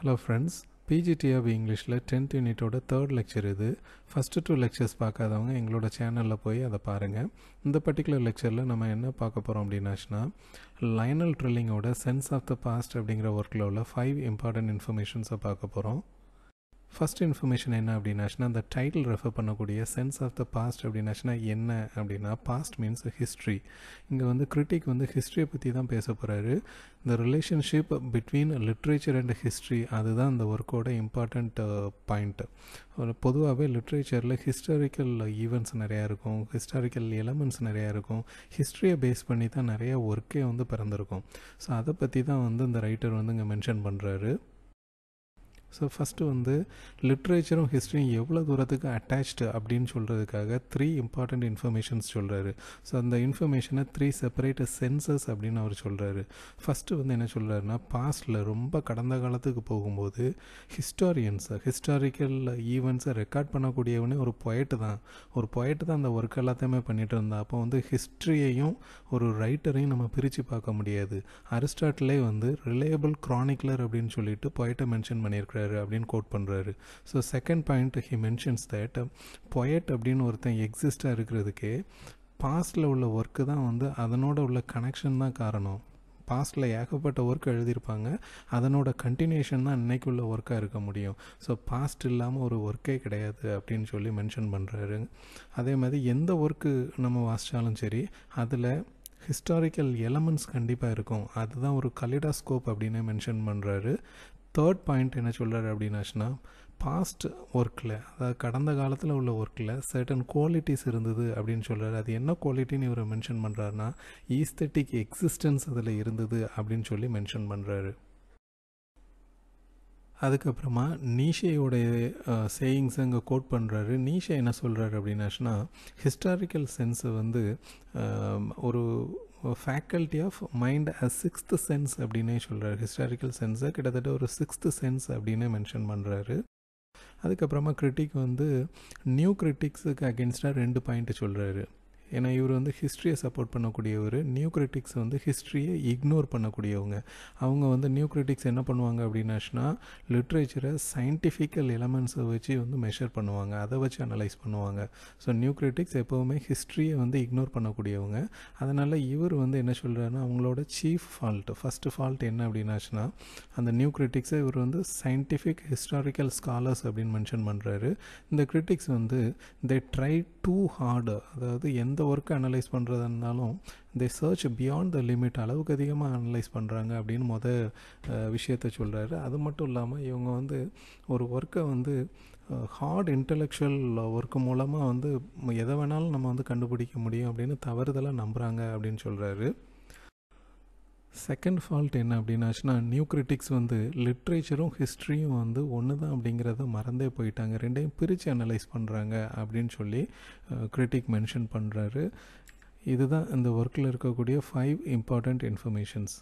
hello friends பிஜிடிஆபி இங்கிலீஷில் tenth யூனிட்டோட தேர்ட் லெக்சர் இது ஃபஸ்ட்டு டூ லெக்சர்ஸ் பார்க்காதவங்க எங்களோட சேனலில் போய் அதை பாருங்கள் இந்த பர்டிகுலர் லெக்சரில் நம்ம என்ன பார்க்க போகிறோம் அப்படின்னாச்சுன்னா லைனல் ட்ரில்லிங்கோட சென்ஸ் ஆஃப் த பாஸ்ட் அப்படிங்கிற ஒர்க்கில் உள்ள ஃபைவ் இம்பார்ட்டன்ட் இன்ஃபர்மேஷன்ஸை பார்க்க போகிறோம் ஃபஸ்ட் இன்ஃபர்மேஷன் என்ன அப்படின்னாச்சுன்னா அந்த டைட்டில் ரெஃபர் பண்ணக்கூடிய சென்ஸ் ஆஃப் த பாஸ்ட் அப்படின்னாச்சுன்னா என்ன அப்படின்னா பாஸ்ட் மீன்ஸ் ஹிஸ்ட்ரி இங்கே வந்து கிரிட்டிக் வந்து ஹிஸ்ட்ரியை பற்றி தான் பேச போகிறாரு இந்த relationship between literature and history அதுதான் இந்த ஒர்க்கோட இம்பார்ட்டண்ட் பாயிண்ட்டு பொதுவாகவே லிட்ரேச்சரில் ஹிஸ்டாரிக்கல் ஈவெண்ட்ஸ் நிறையா இருக்கும் ஹிஸ்டாரிக்கல் எலமெண்ட்ஸ் நிறையா இருக்கும் ஹிஸ்ட்ரியை பேஸ் பண்ணி தான் நிறையா ஒர்க்கே வந்து பிறந்திருக்கும் ஸோ அதை பற்றி தான் வந்து இந்த ரைட்டர் வந்து இங்கே மென்ஷன் பண்ணுறாரு ஸோ ஃபஸ்ட்டு வந்து லிட்ரேச்சரும் ஹிஸ்ட்ரியும் எவ்வளோ தூரத்துக்கு அட்டாச்டு அப்படின்னு சொல்கிறதுக்காக த்ரீ இம்பார்ட்டண்ட் இன்ஃபர்மேஷன்ஸ் சொல்கிறாரு ஸோ அந்த இன்ஃபர்மேஷனை த்ரீ செப்பரேட் சென்சஸ் அப்படின்னு அவர் சொல்கிறாரு ஃபஸ்ட்டு வந்து என்ன சொல்கிறாருன்னா பாஸ்டில் ரொம்ப கடந்த காலத்துக்கு போகும்போது ஹிஸ்டாரியன்ஸை ஹிஸ்டாரிக்கல் ஈவெண்ட்ஸை ரெக்கார்ட் பண்ணக்கூடியவனே ஒரு பொயட்டு தான் ஒரு பொயட்டு தான் அந்த ஒர்க் எல்லாத்தையுமே பண்ணிகிட்டு இருந்தா அப்போ வந்து ஹிஸ்ட்ரியையும் ஒரு ரைட்டரையும் நம்ம பிரித்து பார்க்க முடியாது அரிஸ்டாட்டிலே வந்து ரிலேயபிள் க்ரானிக்லர் அப்படின்னு சொல்லிட்டு பொயட்டை மென்ஷன் பண்ணியிருக்கிறார் இருக்கிறாரு அப்படின்னு கோட் பண்ணுறாரு so second point he mentions that poet அப்படின்னு ஒருத்தன் எக்ஸிஸ்டாக இருக்கிறதுக்கே பாஸ்டில் உள்ள ஒர்க்கு தான் வந்து அதனோட உள்ள கனெக்ஷன் தான் காரணம் பாஸ்டில் ஏகப்பட்ட ஒர்க் எழுதியிருப்பாங்க அதனோட கண்டினியூஷன் தான் இன்றைக்குள்ள ஒர்க்காக இருக்க முடியும் ஸோ பாஸ்ட் இல்லாமல் ஒரு ஒர்க்கே கிடையாது அப்படின்னு சொல்லி மென்ஷன் பண்ணுறாரு அதே மாதிரி எந்த ஒர்க்கு நம்ம வாசித்தாலும் சரி அதில் ஹிஸ்டாரிக்கல் எலமெண்ட்ஸ் கண்டிப்பாக இருக்கும் அதுதான் ஒரு கலிடாஸ்கோப் அப்படின்னு மென்ஷன் பண்ணுறாரு தேர்ட் பாயிண்ட் என்ன சொல்கிறாரு அப்படின்னாச்சுன்னா பாஸ்ட் ஒர்க்கில் அதாவது கடந்த காலத்தில் உள்ள ஒர்க்கில் சர்டன் குவாலிட்டிஸ் இருந்தது அப்படின்னு சொல்கிறார் அது என்ன குவாலிட்டின்னு இவர் மென்ஷன் பண்ணுறாருனா ஈஸ்தட்டிக் எக்ஸிஸ்டன்ஸ் அதில் இருந்தது அப்படின்னு சொல்லி மென்ஷன் பண்ணுறாரு அதுக்கப்புறமா நீஷையோடைய சேயிங்ஸை அங்கே கோட் பண்ணுறாரு நீஷை என்ன சொல்கிறாரு அப்படின்னாச்சுன்னா ஹிஸ்டாரிக்கல் சென்ஸை வந்து ஒரு faculty of mind a sixth sense அப்படின்னே சொல்கிறார் ஹிஸ்டாரிக்கல் சென்ஸை கிட்டத்தட்ட ஒரு சிக்ஸ்த் சென்ஸ் அப்படின்னு மென்ஷன் பண்ணுறாரு அதுக்கப்புறமா கிரிட்டிக் வந்து நியூ கிரிட்டிக்ஸுக்கு அகென்ஸ்டாக ரெண்டு பாயிண்ட் சொல்கிறாரு ஏன்னா இவர் வந்து ஹிஸ்ட்ரியை சப்போர்ட் பண்ணக்கூடியவர் நியூ கிரிட்டிக்ஸ் வந்து ஹிஸ்ட்ரியை இக்னோர் பண்ணக்கூடியவங்க அவங்க வந்து நியூ கிரிட்டிக்ஸ் என்ன பண்ணுவாங்க அப்படின்னாச்சுன்னா லிட்ரேச்சரை சயின்டிஃபிக்கல் எலமெண்ட்ஸை வச்சு வந்து மெஷர் பண்ணுவாங்க அதை வச்சு அனலைஸ் பண்ணுவாங்க ஸோ நியூ கிரிட்டிக்ஸ் எப்போவுமே ஹிஸ்ட்ரியை வந்து இக்னோர் பண்ணக்கூடியவங்க அதனால் இவர் வந்து என்ன சொல்கிறாருன்னா அவங்களோட சீஃப் ஃபால்ட்டு ஃபஸ்ட்டு ஃபால்ட் என்ன அப்படின்னாச்சுன்னா அந்த நியூ கிரிட்டிக்ஸை இவர் வந்து சயின்டிஃபிக் ஹிஸ்டாரிக்கல் ஸ்காலர்ஸ் அப்படின்னு மென்ஷன் பண்ணுறாரு இந்த கிரிட்டிக்ஸ் வந்து தே ட்ரை டூ ஹார்டு அதாவது எந்த ஒர்க்கை அனலைஸ் பண்ணுறதுனாலும் இந்த சர்ச் பியாண்ட் த லிமிட் அளவுக்கு அதிகமாக அனலைஸ் பண்ணுறாங்க அப்படின்னு மொதல் விஷயத்த சொல்கிறாரு அது மட்டும் இல்லாமல் இவங்க வந்து ஒரு ஒர்க்கை வந்து ஹார்ட் இன்டலெக்சுவல் ஒர்க்கு மூலமாக வந்து எதை வேணாலும் நம்ம வந்து கண்டுபிடிக்க முடியும் அப்படின்னு தவறுதலாக நம்புகிறாங்க அப்படின்னு சொல்கிறாரு செகண்ட் ஃபால்ட் என்ன அப்படின்னாச்சுன்னா நியூ கிரிட்டிக்ஸ் வந்து லிட்ரேச்சரும் ஹிஸ்ட்ரியும் வந்து ஒன்று தான் அப்படிங்கிறத மறந்தே போயிட்டாங்க ரெண்டையும் பிரித்து அனலைஸ் பண்ணுறாங்க அப்படின்னு சொல்லி கிரிட்டிக் மென்ஷன் பண்ணுறாரு இதுதான் இந்த ஒர்க்கில் இருக்கக்கூடிய ஃபைவ் இம்பார்ட்டண்ட் இன்ஃபர்மேஷன்ஸ்